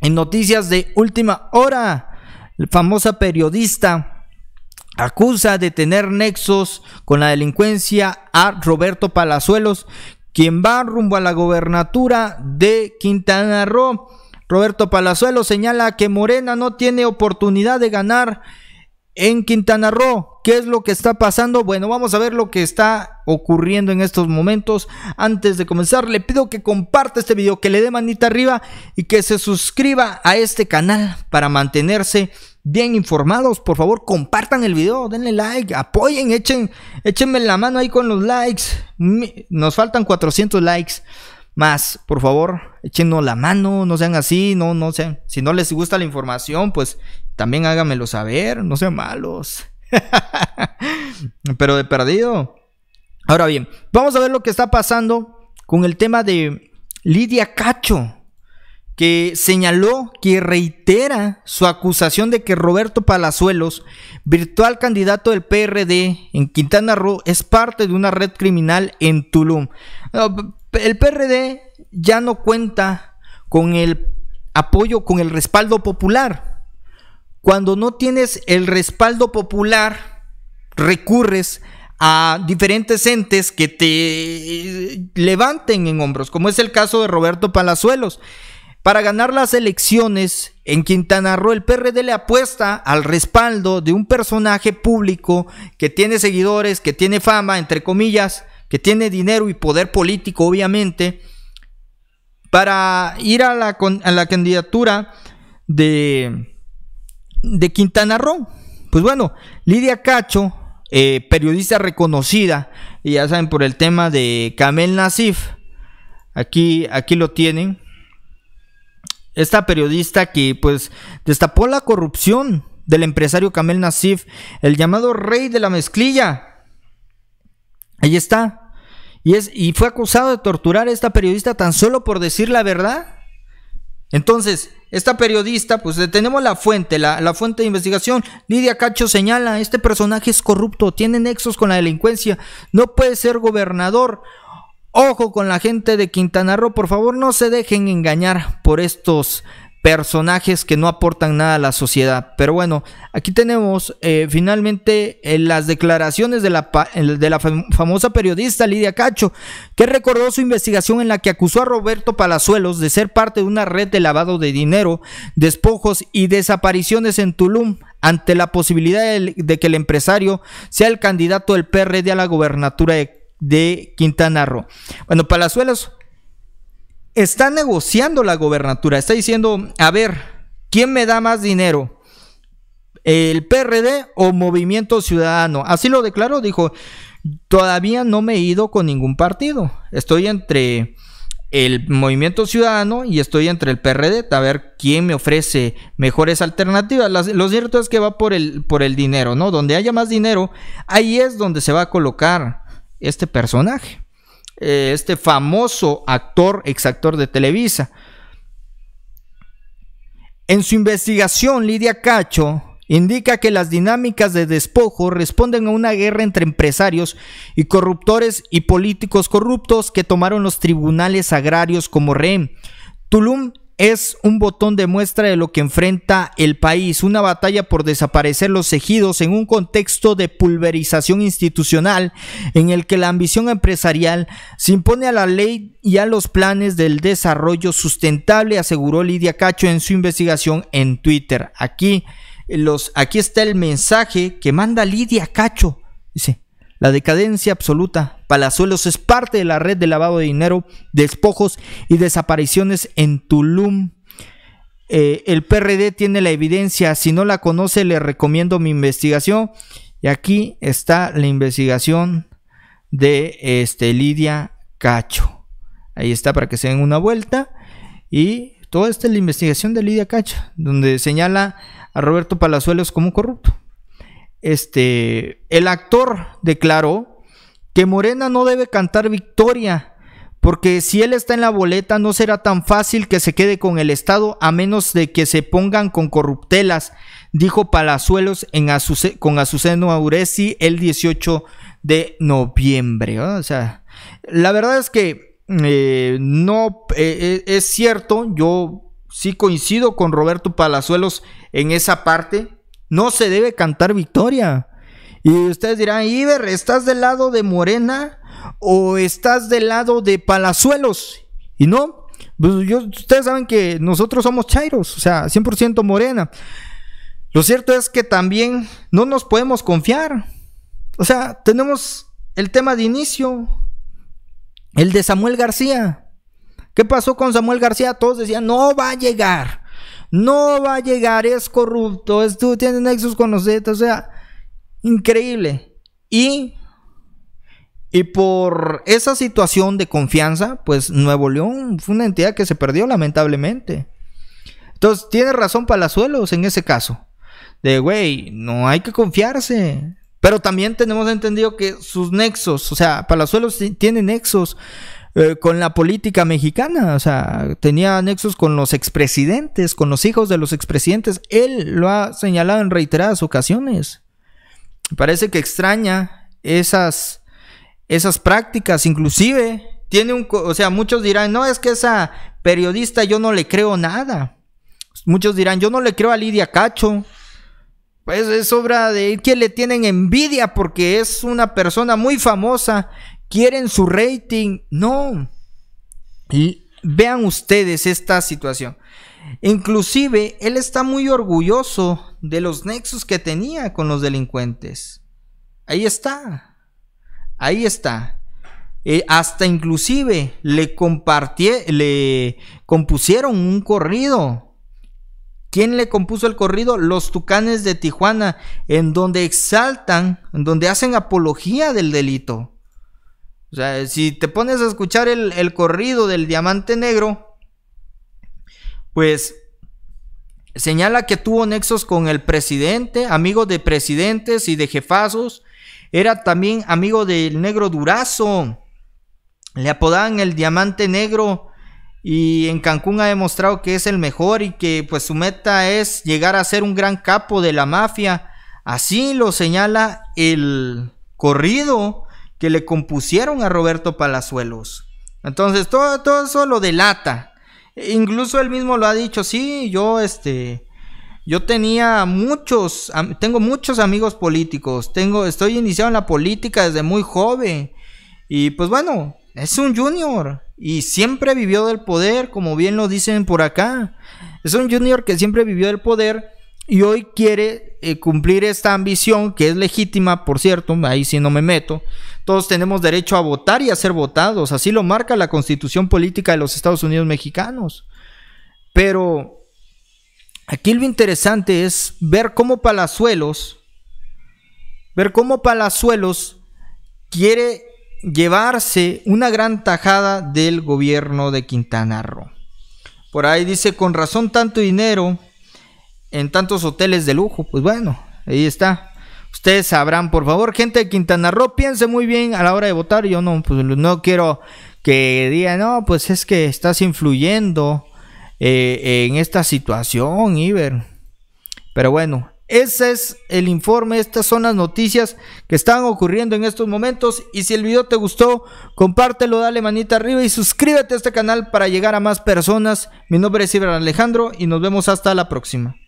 En noticias de última hora, la famosa periodista acusa de tener nexos con la delincuencia a Roberto Palazuelos, quien va rumbo a la gobernatura de Quintana Roo. Roberto Palazuelos señala que Morena no tiene oportunidad de ganar en Quintana Roo, ¿qué es lo que está pasando? Bueno, vamos a ver lo que está ocurriendo en estos momentos. Antes de comenzar, le pido que comparta este video, que le dé manita arriba y que se suscriba a este canal para mantenerse bien informados. Por favor, compartan el video, denle like, apoyen, echen, échenme la mano ahí con los likes. Nos faltan 400 likes más, por favor, échenos la mano, no sean así, no, no sean, si no les gusta la información, pues también hágamelo saber, no sean malos. Pero de perdido. Ahora bien, vamos a ver lo que está pasando con el tema de Lidia Cacho, que señaló que reitera su acusación de que Roberto Palazuelos, virtual candidato del PRD en Quintana Roo, es parte de una red criminal en Tulum. El PRD ya no cuenta con el apoyo, con el respaldo popular cuando no tienes el respaldo popular, recurres a diferentes entes que te eh, levanten en hombros, como es el caso de Roberto Palazuelos. Para ganar las elecciones en Quintana Roo, el PRD le apuesta al respaldo de un personaje público que tiene seguidores, que tiene fama, entre comillas, que tiene dinero y poder político, obviamente, para ir a la, a la candidatura de, de Quintana Roo. Pues bueno, Lidia Cacho, eh, periodista reconocida, y ya saben por el tema de Camel Nasif, aquí, aquí lo tienen. Esta periodista que pues destapó la corrupción del empresario Camel Nasif, el llamado rey de la mezclilla. Ahí está. Y, es, y fue acusado de torturar a esta periodista tan solo por decir la verdad. Entonces, esta periodista, pues tenemos la fuente, la, fuente de investigación. Lidia Cacho señala, este personaje es corrupto, tiene nexos con la delincuencia, no puede ser gobernador. Ojo con la gente de Quintana Roo, por favor no se dejen engañar por estos personajes que no aportan nada a la sociedad. Pero bueno, aquí tenemos eh, finalmente eh, las declaraciones de la, eh, de la famosa periodista Lidia Cacho, que recordó su investigación en la que acusó a Roberto Palazuelos de ser parte de una red de lavado de dinero, despojos y desapariciones en Tulum ante la posibilidad de, que el empresario sea el candidato del PRD a la gobernatura de Quintana Roo. Bueno, Palazuelos está negociando la gobernatura, está diciendo, a ver, ¿quién me da más dinero? ¿El PRD o Movimiento Ciudadano? Así lo declaró, dijo, todavía no me he ido con ningún partido, estoy entre el Movimiento Ciudadano y estoy entre el PRD, a ver quién me ofrece mejores alternativas. lo cierto es que va por el, por el dinero, ¿no? Donde haya más dinero, ahí es donde se va a colocar este personaje. Eh, este famoso actor, exactor de Televisa. En su investigación, Lidia Cacho indica que las dinámicas de despojo responden a una guerra entre empresarios y corruptores y políticos corruptos que tomaron los tribunales agrarios como rehén. Tulum es un botón de muestra de lo que enfrenta el país, una batalla por desaparecer los ejidos en un contexto de pulverización institucional en el que la ambición empresarial se impone a la ley y a los planes del desarrollo sustentable, aseguró Lidia Cacho en su investigación en Twitter. Aquí, los, aquí está el mensaje que manda Lidia Cacho. Dice, la decadencia absoluta. Palazuelos es parte de la red de lavado de dinero, despojos y desapariciones en Tulum. Eh, el PRD tiene la evidencia. Si no la conoce, le recomiendo mi investigación. Y aquí está la investigación de este, Lidia Cacho. Ahí está para que se den una vuelta. Y toda esta es la investigación de Lidia Cacho, donde señala a Roberto Palazuelos como corrupto. Este, el actor declaró que Morena no debe cantar victoria, porque si él está en la boleta no será tan fácil que se quede con el Estado a menos de que se pongan con corruptelas, dijo Palazuelos en con Azuceno Auresi el 18 de noviembre. O sea, la verdad es que eh, no eh, eh, es cierto, yo sí coincido con Roberto Palazuelos en esa parte no se debe cantar victoria. Y ustedes dirán, Iber, ¿estás del lado de Morena o estás del lado de Palazuelos? Y no, pues ustedes saben que nosotros somos Chairos, o sea, 100% Morena. Lo cierto es que también no nos podemos confiar. O sea, tenemos el tema de inicio, el de Samuel García. ¿Qué pasó con Samuel García? Todos decían, no va a llegar no va a llegar, es corrupto, es, tú nexos con los o sea, increíble. Y, y por esa situación de confianza, pues Nuevo León fue una entidad que se perdió lamentablemente. Entonces, tiene razón Palazuelos en ese caso. De, güey, no hay que confiarse. Pero también tenemos entendido que sus nexos, o sea, Palazuelos tiene nexos eh, con la política mexicana, o sea, tenía nexos con los expresidentes, con los hijos de los expresidentes. Él lo ha señalado en reiteradas ocasiones. Parece que extraña esas, esas prácticas, inclusive tiene un, o sea, muchos dirán, no, es que esa periodista yo no le creo nada. Muchos dirán, yo no le creo a Lidia Cacho, pues es obra de que le tienen envidia porque es una persona muy famosa quieren su rating. No. Y vean ustedes esta situación. Inclusive, él está muy orgulloso de los nexos que tenía con los delincuentes. Ahí está. Ahí está. Eh, hasta inclusive le, le compusieron un corrido. ¿Quién le compuso el corrido? Los Tucanes de Tijuana, en donde exaltan, en donde hacen apología del delito. O sea, si te pones a escuchar el, el corrido del diamante negro, pues señala que tuvo nexos con el presidente, amigo de presidentes y de jefazos. Era también amigo del negro Durazo. Le apodaban el diamante negro y en Cancún ha demostrado que es el mejor y que pues su meta es llegar a ser un gran capo de la mafia. Así lo señala el corrido que le compusieron a Roberto Palazuelos. Entonces, todo, todo eso lo delata. Incluso él mismo lo ha dicho, sí, yo este... Yo tenía muchos, tengo muchos amigos políticos, tengo, estoy iniciado en la política desde muy joven. Y pues bueno, es un junior y siempre vivió del poder, como bien lo dicen por acá. Es un junior que siempre vivió del poder y hoy quiere eh, cumplir esta ambición, que es legítima, por cierto, ahí si no me meto. Todos tenemos derecho a votar y a ser votados, así lo marca la constitución política de los Estados Unidos mexicanos. Pero aquí lo interesante es ver cómo Palazuelos, ver cómo Palazuelos quiere llevarse una gran tajada del gobierno de Quintana Roo. Por ahí dice, con razón tanto dinero en tantos hoteles de lujo. Pues bueno, ahí está. Ustedes sabrán, por favor, gente de Quintana Roo, piense muy bien a la hora de votar. Yo no, pues, no quiero que digan, no, pues es que estás influyendo eh, en esta situación, Iber. Pero bueno, ese es el informe, estas son las noticias que están ocurriendo en estos momentos. Y si el video te gustó, compártelo, dale manita arriba y suscríbete a este canal para llegar a más personas. Mi nombre es Iber Alejandro y nos vemos hasta la próxima.